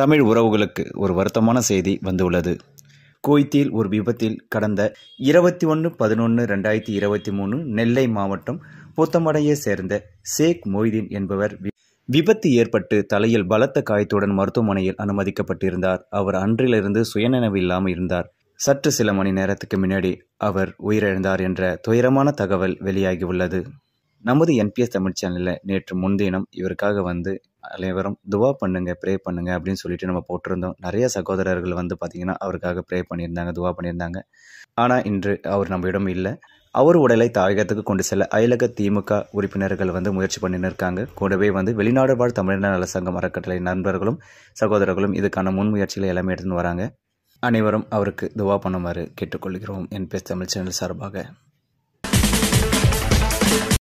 தமிழ் உறவுகளுக்கு ஒரு வருத்தமான செய்தி வந்துள்ளது கோய்த்தியில் ஒரு விபத்தில் கடந்த இருபத்தி ஒன்று பதினொன்று ரெண்டாயிரத்தி இருபத்தி மூணு நெல்லை மாவட்டம் பொத்தமடையை சேர்ந்த ஷேக் மொய்தீன் என்பவர் விபத்து ஏற்பட்டு தலையில் பலத்த காயத்துடன் மருத்துவமனையில் அனுமதிக்கப்பட்டிருந்தார் அவர் அன்றிலிருந்து சுயநினைவு இல்லாமல் இருந்தார் சற்று சில மணி நேரத்துக்கு முன்னாடி அவர் உயிரிழந்தார் என்ற துயரமான தகவல் வெளியாகியுள்ளது நமது என்பிஎஸ் தமிழ் சேனலில் நேற்று முன்தினம் இவருக்காக வந்து அனைவரும் துவா பண்ணுங்கள் ப்ரே பண்ணுங்கள் அப்படின்னு சொல்லிட்டு நம்ம போட்டிருந்தோம் நிறைய சகோதரர்கள் வந்து பார்த்திங்கன்னா அவருக்காக ப்ரே பண்ணியிருந்தாங்க துவா பண்ணியிருந்தாங்க ஆனால் இன்று அவர் நம்மிடம் இல்லை அவர் உடலை தாயகத்துக்கு கொண்டு செல்ல அயலக திமுக உறுப்பினர்கள் வந்து முயற்சி பண்ணின்னு இருக்காங்க கூடவே வந்து வெளிநாடு வாழ் தமிழ்நாடு நலசங்கம் அறக்கட்டளை நண்பர்களும் சகோதரர்களும் இதுக்கான முன்முயற்சிகளை எல்லாமே எடுத்துன்னு வராங்க அனைவரும் அவருக்கு துவா பண்ணுமாறு கேட்டுக்கொள்கிறோம் பேஸ் தமிழ் சேனல் சார்பாக